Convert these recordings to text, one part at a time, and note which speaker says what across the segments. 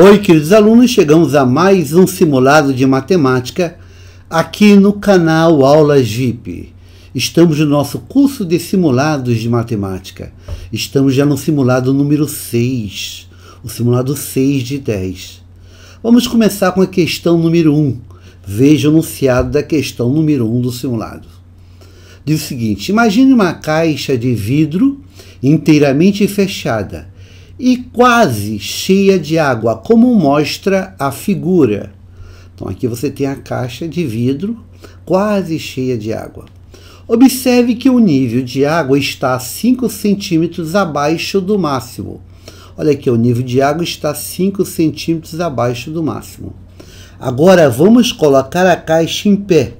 Speaker 1: Oi, queridos alunos, chegamos a mais um simulado de matemática aqui no canal Aulas VIP. Estamos no nosso curso de simulados de matemática. Estamos já no simulado número 6, o simulado 6 de 10. Vamos começar com a questão número 1. Veja o enunciado da questão número 1 do simulado. Diz o seguinte: imagine uma caixa de vidro inteiramente fechada e quase cheia de água, como mostra a figura. Então aqui você tem a caixa de vidro quase cheia de água. Observe que o nível de água está 5 centímetros abaixo do máximo. Olha aqui, o nível de água está 5 centímetros abaixo do máximo. Agora vamos colocar a caixa em pé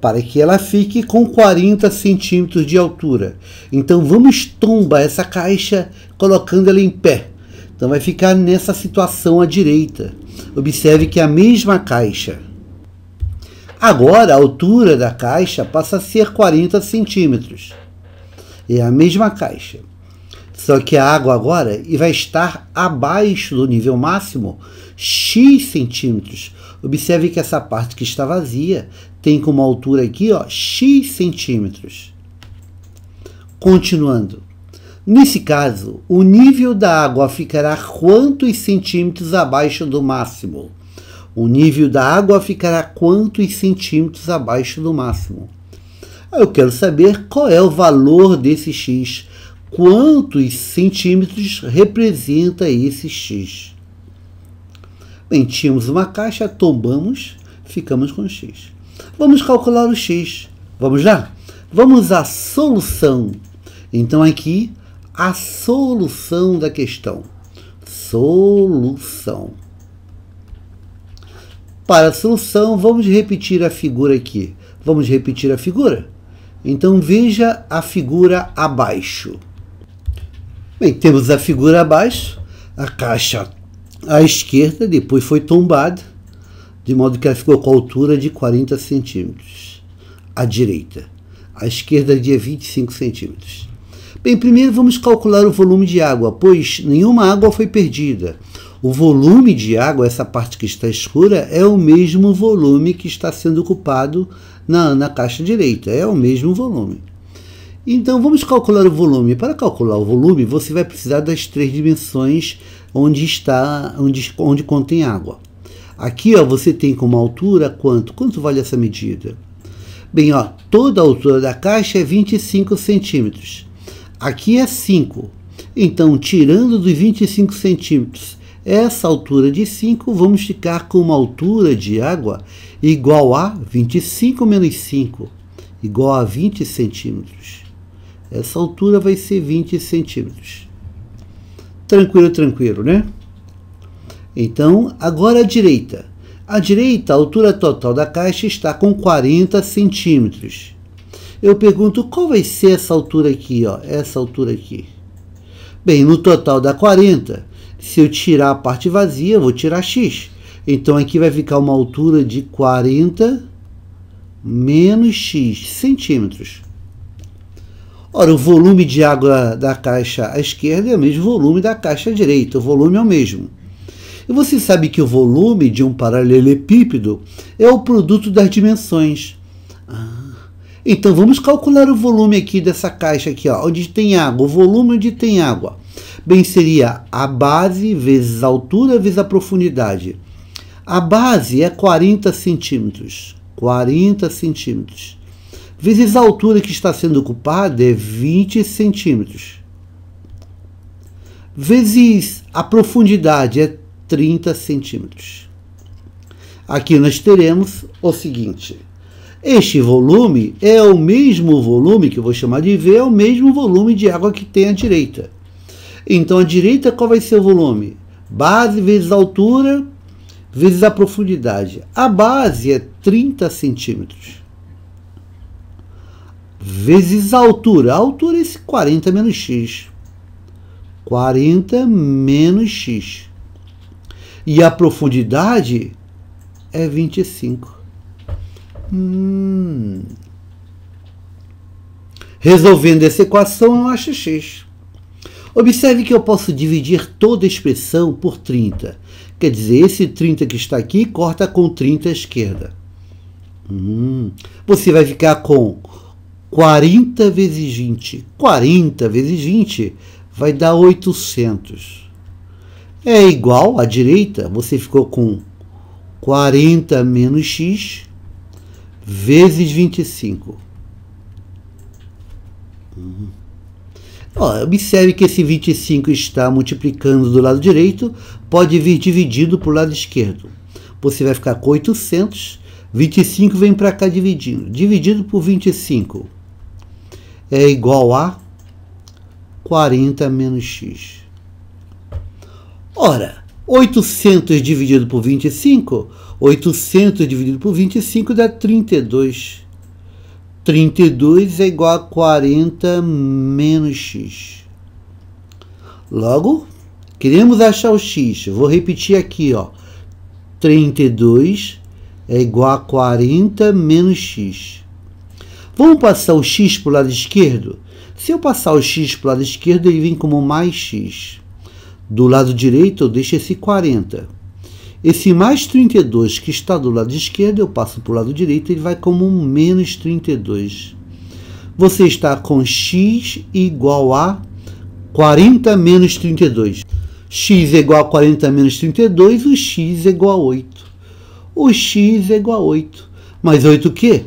Speaker 1: para que ela fique com 40 centímetros de altura. Então vamos tombar essa caixa colocando ela em pé. Então vai ficar nessa situação à direita. Observe que é a mesma caixa. Agora a altura da caixa passa a ser 40 centímetros. É a mesma caixa. Só que a água agora vai estar abaixo do nível máximo x centímetros, Observe que essa parte que está vazia tem como altura aqui, ó, x centímetros. Continuando. Nesse caso, o nível da água ficará quantos centímetros abaixo do máximo? O nível da água ficará quantos centímetros abaixo do máximo? Eu quero saber qual é o valor desse x. Quantos centímetros representa esse x? tínhamos uma caixa, tombamos, ficamos com x. Vamos calcular o x. Vamos lá? Vamos à solução. Então, aqui, a solução da questão. Solução. Para a solução, vamos repetir a figura aqui. Vamos repetir a figura? Então, veja a figura abaixo. Bem, temos a figura abaixo, a caixa a esquerda depois foi tombada, de modo que ela ficou com a altura de 40 centímetros. A direita. A esquerda de 25 centímetros. Bem, primeiro vamos calcular o volume de água, pois nenhuma água foi perdida. O volume de água, essa parte que está escura, é o mesmo volume que está sendo ocupado na, na caixa direita, é o mesmo volume. Então vamos calcular o volume. Para calcular o volume, você vai precisar das três dimensões onde está, onde, onde contém água. Aqui ó, você tem como altura quanto? Quanto vale essa medida? Bem, ó, toda a altura da caixa é 25 centímetros. Aqui é 5. Então, tirando dos 25 centímetros essa altura de 5, vamos ficar com uma altura de água igual a 25 menos 5, igual a 20 centímetros. Essa altura vai ser 20 centímetros. Tranquilo, tranquilo, né? Então, agora a direita. A direita, a altura total da caixa está com 40 centímetros. Eu pergunto qual vai ser essa altura aqui, ó, essa altura aqui. Bem, no total dá 40. Se eu tirar a parte vazia, eu vou tirar x. Então aqui vai ficar uma altura de 40 menos x centímetros. Ora, o volume de água da caixa à esquerda é o mesmo volume da caixa à direita, o volume é o mesmo. E você sabe que o volume de um paralelepípedo é o produto das dimensões. Ah, então vamos calcular o volume aqui dessa caixa aqui, ó, onde tem água, o volume onde tem água. Bem, seria a base vezes a altura vezes a profundidade. A base é 40 centímetros. 40 centímetros vezes a altura que está sendo ocupada é 20 centímetros, vezes a profundidade é 30 centímetros. Aqui nós teremos o seguinte. Este volume é o mesmo volume que eu vou chamar de V, é o mesmo volume de água que tem à direita. Então, à direita, qual vai ser o volume? Base vezes altura vezes a profundidade. A base é 30 centímetros vezes a altura. A altura é esse 40 menos x. 40 menos x. E a profundidade é 25. Hum. Resolvendo essa equação, eu acho x. Observe que eu posso dividir toda a expressão por 30. Quer dizer, esse 30 que está aqui corta com 30 à esquerda. Hum. Você vai ficar com 40 vezes 20. 40 vezes 20 vai dar 800. É igual à direita, você ficou com 40 menos x vezes 25. Uhum. Ó, observe que esse 25 está multiplicando do lado direito, pode vir dividido para o lado esquerdo. Você vai ficar com 800, 25 vem para cá dividindo, dividido por 25 é igual a 40 menos x. Ora, 800 dividido por 25, 800 dividido por 25 dá 32. 32 é igual a 40 menos x. Logo, queremos achar o x. Vou repetir aqui, ó. 32 é igual a 40 menos x. Vamos passar o x para o lado esquerdo? Se eu passar o x para o lado esquerdo, ele vem como mais x. Do lado direito, eu deixo esse 40. Esse mais 32 que está do lado esquerdo, eu passo para o lado direito, ele vai como menos 32. Você está com x igual a 40 menos 32. x igual a 40 menos 32, o x é igual a 8. O x é igual a 8. Mais 8 o quê?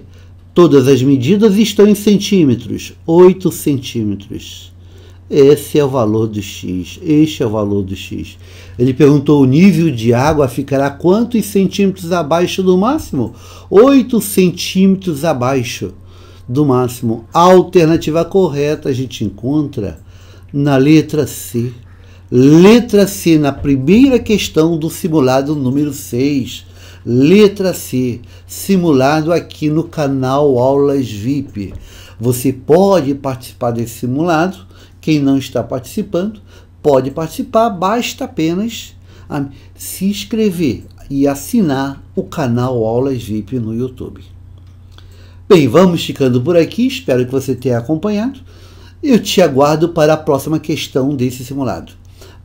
Speaker 1: Todas as medidas estão em centímetros, 8 centímetros. Esse é o valor do X. Este é o valor do X. Ele perguntou: o nível de água ficará quantos centímetros abaixo do máximo? 8 centímetros abaixo do máximo. A alternativa correta a gente encontra na letra C. Letra C, na primeira questão do simulado número 6. Letra C, simulado aqui no canal Aulas VIP. Você pode participar desse simulado. Quem não está participando pode participar, basta apenas se inscrever e assinar o canal Aulas VIP no YouTube. Bem, vamos ficando por aqui. Espero que você tenha acompanhado. Eu te aguardo para a próxima questão desse simulado.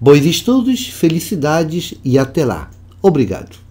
Speaker 1: Bons estudos, felicidades e até lá. Obrigado.